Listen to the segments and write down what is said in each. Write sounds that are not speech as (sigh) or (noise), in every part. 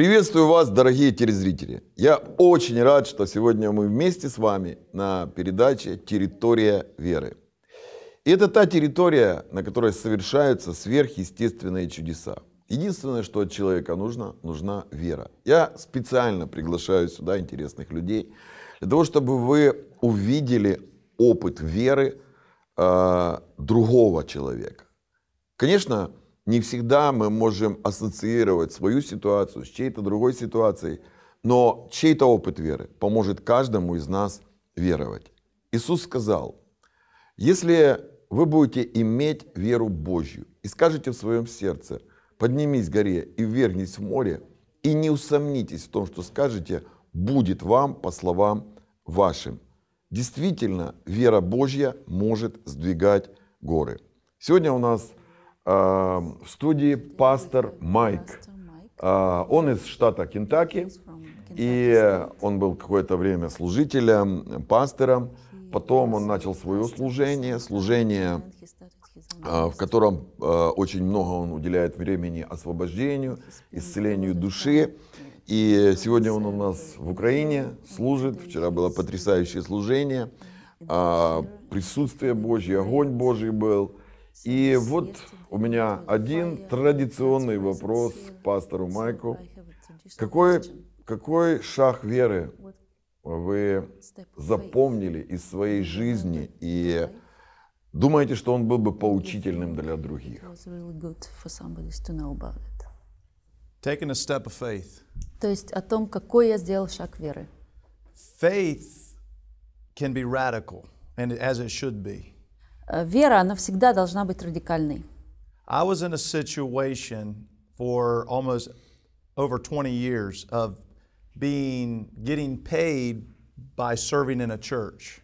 Приветствую вас, дорогие телезрители. Я очень рад, что сегодня мы вместе с вами на передаче «Территория веры». И это та территория, на которой совершаются сверхъестественные чудеса. Единственное, что от человека нужно, нужна вера. Я специально приглашаю сюда интересных людей, для того, чтобы вы увидели опыт веры э, другого человека. Конечно, не всегда мы можем ассоциировать свою ситуацию с чьей-то другой ситуацией, но чей-то опыт веры поможет каждому из нас веровать. Иисус сказал, если вы будете иметь веру Божью и скажете в своем сердце, поднимись к горе и вернись в море, и не усомнитесь в том, что скажете, будет вам по словам вашим. Действительно, вера Божья может сдвигать горы. Сегодня у нас Эм, в студии пастор Майк. Э, он из штата Кентаки, и он был какое-то время служителем, пастором. Потом он начал свое служение, служение, э, в котором э, очень много он уделяет времени освобождению, исцелению души. И сегодня он у нас в Украине служит. Вчера было потрясающее служение. Присутствие Божье, огонь Божий был. И вот у меня один традиционный вопрос пастору Майку. Какой, какой шаг веры вы запомнили из своей жизни и думаете, что он был бы поучительным для других? Taking a step of faith. То есть о том, какой я сделал шаг веры. Faith can be radical, and as it should be. Э, вера, она всегда должна быть радикальной. I was in a situation for almost over 20 years of being getting paid by serving in a church.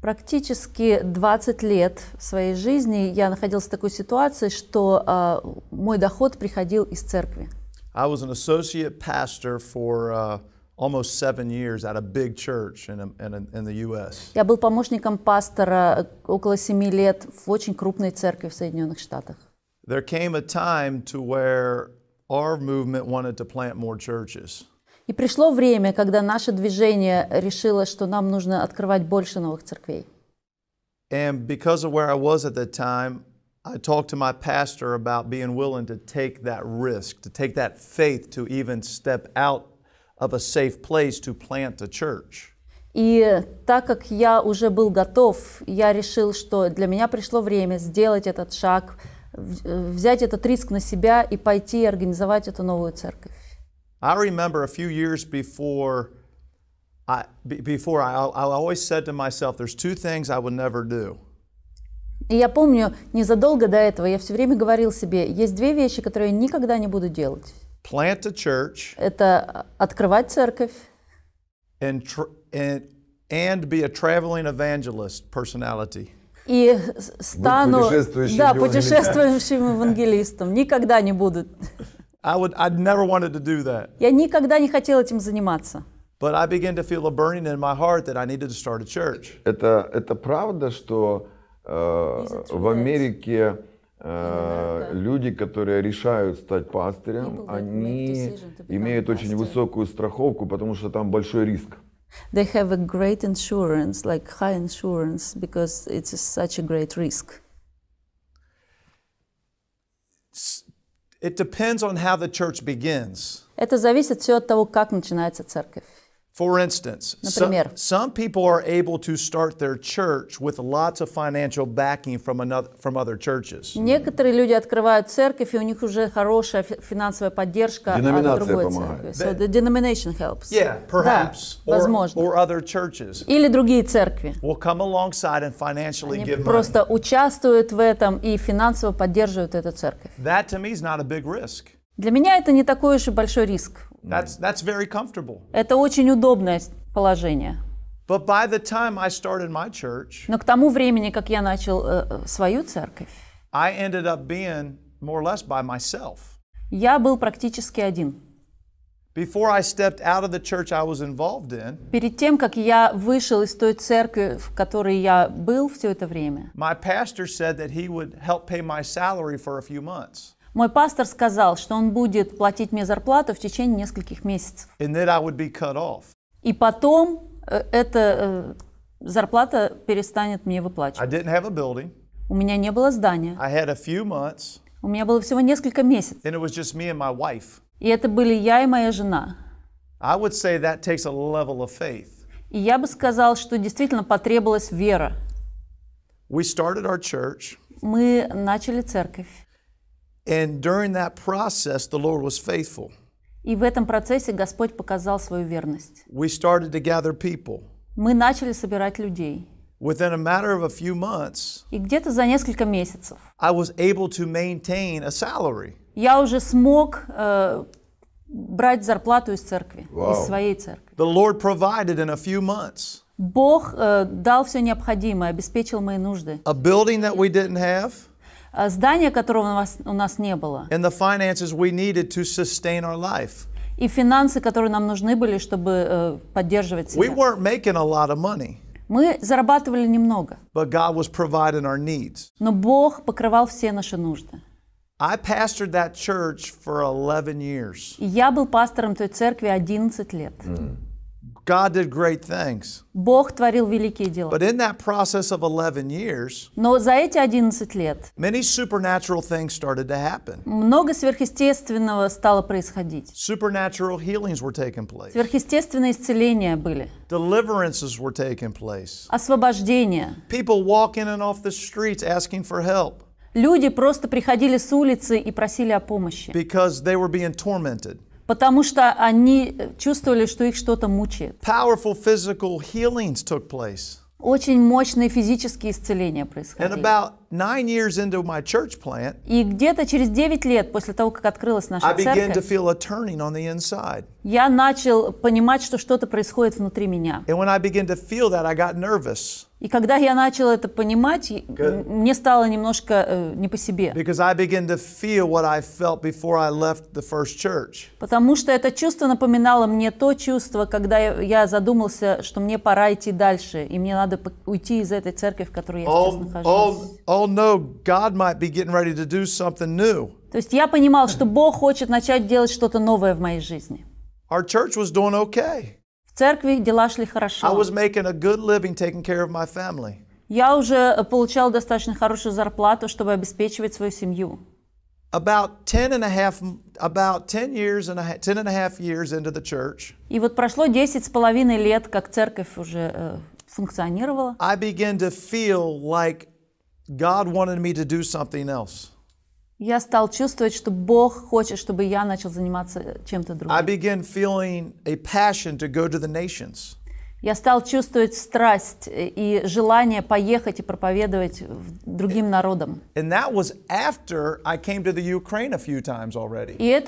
Практически 20 лет своей жизни я находился в такой ситуации, что uh, мой доход приходил из церкви. I was an associate pastor for uh, almost seven years at a big church in, in, in the U.S. Я был помощником пастора около семи лет в очень крупной церкви в Соединенных Штатах. There came a time to where our movement wanted to plant more churches. И пришло время, когда наше движение решило, что нам нужно открывать больше новых церквей. And because of where I was at that time, I talked to my pastor about being willing to take that risk, to take that faith to even step out of a safe place to plant a church. И так как я уже был готов, я решил, что для меня пришло время сделать этот шаг, э, взять этот риск на себя и пойти организовать эту новую церковь. И я помню, незадолго до этого я все время говорил себе, есть две вещи, которые я никогда не буду делать. Plant a church. Это открывать церковь. And, and, and be a traveling evangelist personality. И стану путешествующим да, путешествующим евангелистом. Никогда не буду. I would, I'd never wanted to do that. Я никогда не хотел этим заниматься. But I began to feel a burning in my heart that I needed to start a church. Это это правда, что э, в Америке Э, люди, которые решают стать пастырем, они имеют очень высокую страховку, потому что там большой риск. They have a great insurance, like high insurance, because it's such a great risk. It depends on how the church begins. Это зависит все от того, как начинается церковь. For instance, Например, some, some people are able to start their church with lots of financial backing from another from other churches. Некоторые люди открывают церковь и у них уже хорошая финансовая поддержка от другой помогает. церкви. So the denomination helps. Yeah, perhaps. Да, or, возможно. Or other churches. Или другие церкви. Will come alongside and financially Они give просто money. участвуют в этом и финансово поддерживают эту церковь. That to me is not a big risk. Для меня это не такой уж и большой риск. That's, that's very comfortable. Это очень удобное положение. But by the time I started my church, Но к тому времени, как я начал э, э, свою церковь, I ended up being more or less by myself. я был практически один. Before I stepped out of the church I was involved in, Перед тем, как я вышел из той церкви, в которой я был все это время, my pastor said that he would help pay my salary for a few months. Мой пастор сказал, что он будет платить мне зарплату в течение нескольких месяцев. И потом э, эта э, зарплата перестанет мне выплачивать. У меня не было здания. Months, У меня было всего несколько месяцев. И это были я и моя жена. И я бы сказал, что действительно потребовалась вера. Мы начали церковь. And during that process, the Lord was faithful. We started to gather people. Within a matter of a few months, I was able to maintain a salary. Э, the Lord provided in a few months. Э, a building that we didn't have, Э, здания, которого у нас, у нас не было. And the finances we needed to sustain our life. И финансы, которые нам нужны были, чтобы э, поддерживать себя. We weren't making a lot of money. Мы зарабатывали немного. But God was providing our needs. Но Бог покрывал все наши нужды. I pastored that church for 11 years. я был пастором той церкви 11 лет. Mm. God did great things. Бог творил великие дела. But in that process of 11 years, Но за эти 11 лет many supernatural things started to happen. много сверхъестественного стало происходить. Supernatural healings were taking place. Сверхъестественные исцеления были. Deliverances were taking place. Освобождение. People walking in off the streets asking for help. Люди просто приходили с улицы и просили о помощи. Because they were being tormented. потому что они э, чувствовали, что их что-то мучает. Powerful physical healings took place. Очень мощные физические исцеления происходили. And about nine years into my church plant, и где-то через 9 лет после того, как открылась наша I began церковь, to feel a turning on the inside. я начал понимать, что что-то происходит внутри меня. And when I began to feel that, I got nervous. И когда я начал это понимать, Good. мне стало немножко э, не по себе. Потому что это чувство напоминало мне то чувство, когда я, задумался, что мне пора идти дальше, и мне надо уйти из этой церкви, в которой я oh, сейчас нахожусь. Oh, oh no, God might be getting ready to do something new. То есть я понимал, что Бог хочет начать делать что-то новое в моей жизни. Our church was doing okay. В церкви дела шли хорошо. I was making a good living taking care of my family. Я уже э, получал достаточно хорошую зарплату, чтобы обеспечивать свою семью. About ten and a half, about ten years and a, 10 and a half years into the church. И вот прошло десять с половиной лет, как церковь уже э, функционировала. I began to feel like God wanted me to do something else. Я стал чувствовать, что Бог хочет, чтобы я начал заниматься чем-то другим. I began feeling a passion to go to the nations. Я стал чувствовать страсть и желание поехать и проповедовать другим народам. И это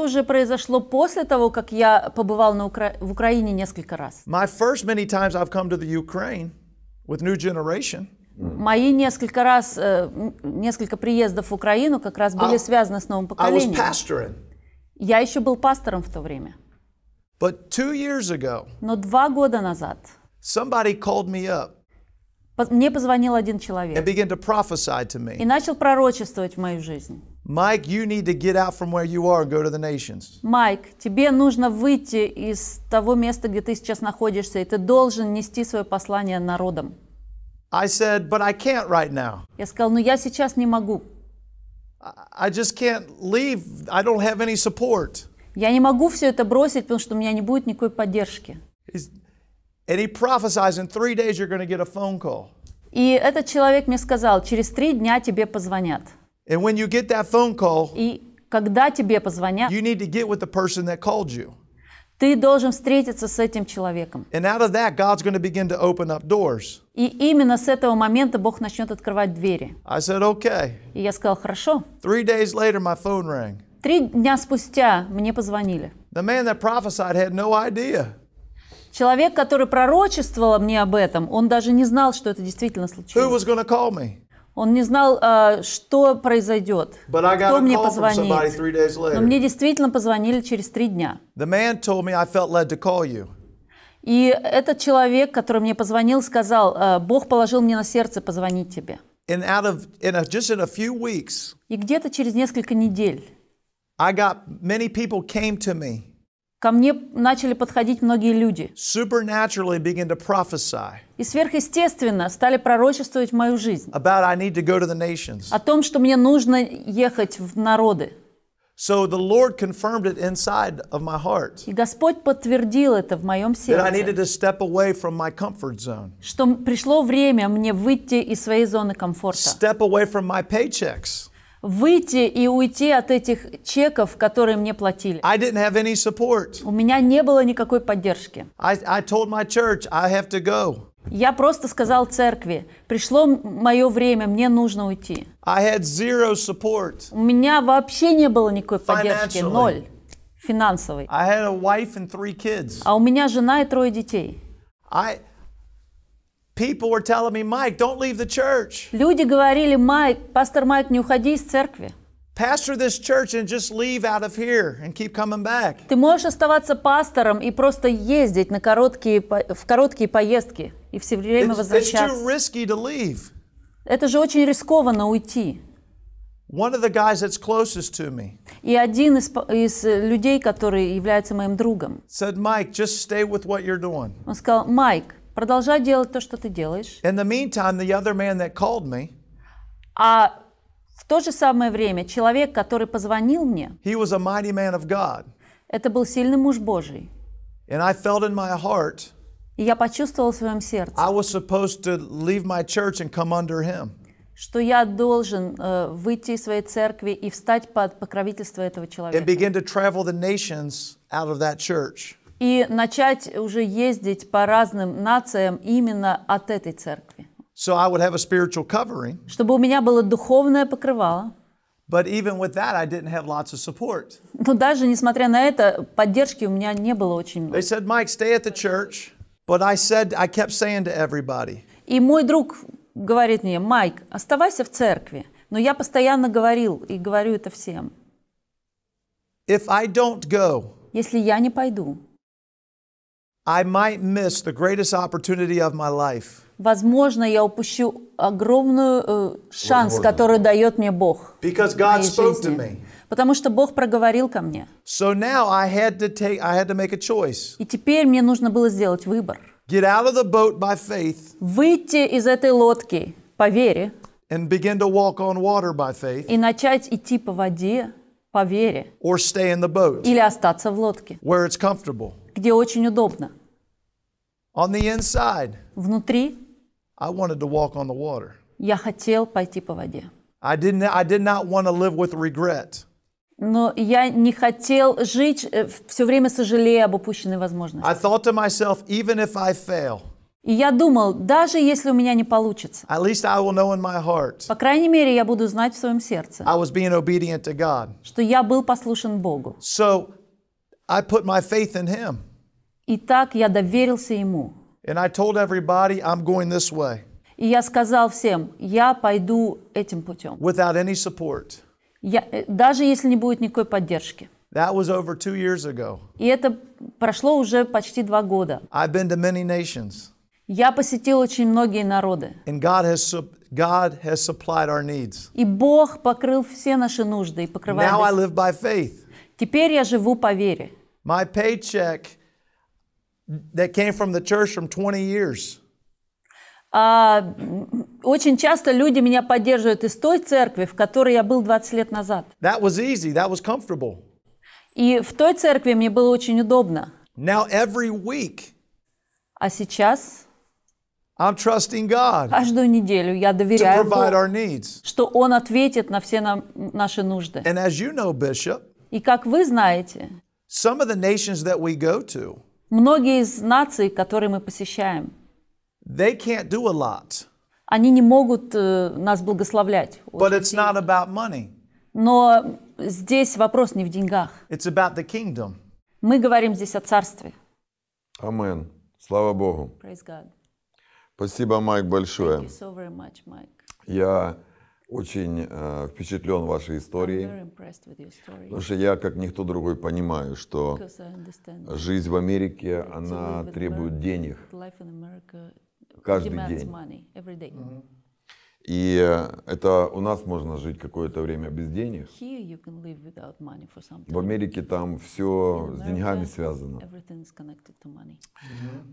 уже произошло после того, как я побывал на Укра... в Украине несколько раз. My first many times I've come to the Ukraine with new generation. Мои несколько раз, э, несколько приездов в Украину как раз были а связаны с новым поколением. Я еще был пастором в то время. But two years ago, Но два года назад somebody called me up мне позвонил один человек and began to prophesy to me. и начал пророчествовать в мою жизнь. Mike, you need to get out from where you are and go to the nations. Майк, тебе нужно выйти из того места, где ты сейчас находишься, и ты должен нести свое послание народам. I said, but I can't right now. Я сказал, но я сейчас не могу. I just can't leave. I don't have any support. Я не могу все это бросить, потому что у меня не будет никакой поддержки. And he prophesies in three days you're going to get a phone call. И этот человек мне сказал, через три дня тебе позвонят. And when you get that phone call, и когда тебе позвонят, you need to get with the person that called you. Ты должен встретиться с этим человеком. And out of that, God's going to begin to open up doors. И именно с этого момента Бог начнет открывать двери. I said, okay. И я сказал, хорошо. Three days later, my phone rang. Три дня спустя мне позвонили. The man that prophesied had no idea. Человек, который пророчествовал мне об этом, он даже не знал, что это действительно случилось. Who was going to call me? Он не знал, а, что произойдет. Кто мне позвонит. Но мне действительно позвонили через три дня. И этот человек, который мне позвонил, сказал, «А, Бог положил мне на сердце позвонить тебе. out of in in just a few weeks. И где-то через несколько недель I got many people came to me. Ко мне начали подходить многие люди. Supernaturally begin to prophesy. И сверхъестественно стали пророчествовать мою жизнь. About I need to go to the nations. О том, что мне нужно ехать в народы. So the Lord confirmed it inside of my heart. И Господь подтвердил это в моем сердце. That I needed to step away from my comfort zone. Что пришло время мне выйти из своей зоны комфорта. Step away from my paychecks выйти и уйти от этих чеков, которые мне платили. I didn't have any support. У меня не было никакой поддержки. I, I told my church, I have to go. Я просто сказал церкви, пришло мое время, мне нужно уйти. I had zero support. У меня вообще не было никакой поддержки, ноль финансовой. I had a wife and three kids. А у меня жена и трое детей. I People were telling me, Mike, don't leave the church. Люди говорили, Майк, пастор Майк, не уходи из церкви. Pastor this church and just leave out of here and keep coming back. Ты можешь оставаться пастором и просто ездить на короткие в короткие поездки и все время возвращаться. It's too risky to leave. Это же очень рискованно уйти. One of the guys that's closest to me. И один из, из э, людей, который является моим другом. Said, Mike, just stay with what you're doing. Он сказал, Майк, Продолжай делать то, что ты делаешь. In the meantime, the other man that called me, а в то же самое время человек, который позвонил мне, he was a mighty man of God. это был сильный муж Божий. And I felt in my heart, и я почувствовал в своем сердце, I was supposed to leave my church and come under him. что я должен э, выйти из своей церкви и встать под покровительство этого человека. And begin to travel the nations out of that church и начать уже ездить по разным нациям именно от этой церкви. So I would have a spiritual covering. Чтобы у меня было духовное покрывало. But even with that, I didn't have lots of support. Но даже несмотря на это, поддержки у меня не было очень много. They said, Mike, stay at the church. But I said, I kept saying to everybody. И мой друг говорит мне, Майк, оставайся в церкви. Но я постоянно говорил и говорю это всем. If I don't go, если я не пойду, I might miss the greatest opportunity of my life. Возможно, я упущу огромную э, шанс, который дает мне Бог. Because God spoke to me. Потому что Бог проговорил ко мне. So now I had to take, I had to make a choice. И теперь мне нужно было сделать выбор. Get out of the boat by faith. Выйти из этой лодки по вере. And begin to walk on water by faith. И начать идти по воде по вере. Or stay in the boat. Или остаться в лодке. Where it's comfortable где очень удобно. On the inside, внутри I wanted to walk on the water. я хотел пойти по воде. I didn't, I did not want to live with regret. Но я не хотел жить, э, все время сожалея об упущенной возможности. myself, fail, и я думал, даже если у меня не получится, heart, по крайней мере, я буду знать в своем сердце, God. что я был послушен Богу. So, I put my faith in him. И я доверился ему. And I told everybody I'm going this way. И я сказал всем, я пойду этим путем. Without any support. Я, э, даже если не будет никакой поддержки. That was over two years ago. И это прошло уже почти два года. I've been to many nations. Я посетил очень многие народы. And God has, God has supplied our needs. И Бог покрыл все наши нужды и покрывает. Now I live by faith. Теперь я живу по вере. My paycheck that came from the church from 20 years. А, очень часто люди меня поддерживают из той церкви, в которой я был 20 лет назад. That was easy, that was comfortable. И в той церкви мне было очень удобно. Now every week. А сейчас I'm trusting God каждую неделю я доверяю to provide Богу, our needs. что Он ответит на все нам, наши нужды. And as you know, Bishop, и как вы знаете, some of the nations that we go to, многие из наций, которые мы посещаем, they can't do a lot. Они не могут э, нас благословлять. But it's not about money. Но здесь вопрос не в деньгах. It's about the kingdom. Мы говорим здесь о царстве. Амен. Слава Богу. Praise God. Спасибо, Майк, большое. Thank you so very much, Mike. Я очень э, впечатлен вашей историей, потому что я, как никто другой, понимаю, что жизнь в Америке, она требует денег каждый день. И э, это у нас можно жить какое-то время без денег. В Америке там все с деньгами связано.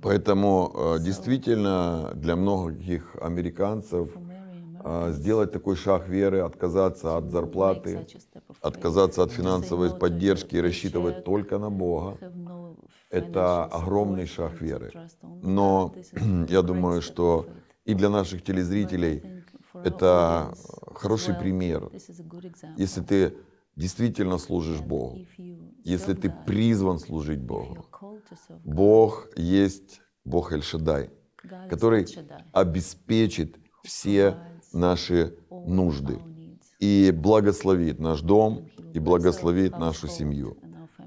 Поэтому э, действительно для многих американцев а, сделать такой шаг веры, отказаться от зарплаты, отказаться от финансовой поддержки и рассчитывать только на Бога, это огромный шаг веры. Но (clears throat) я думаю, что и для наших телезрителей это хороший пример. Если ты действительно служишь Богу, если ты призван служить Богу, Бог есть Бог Эль-Шадай, который обеспечит все наши нужды и благословит наш дом и благословит нашу семью.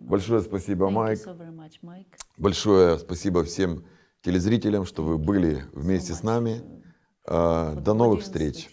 Большое спасибо, Майк. Большое спасибо всем телезрителям, что вы были вместе с нами. А, до новых встреч.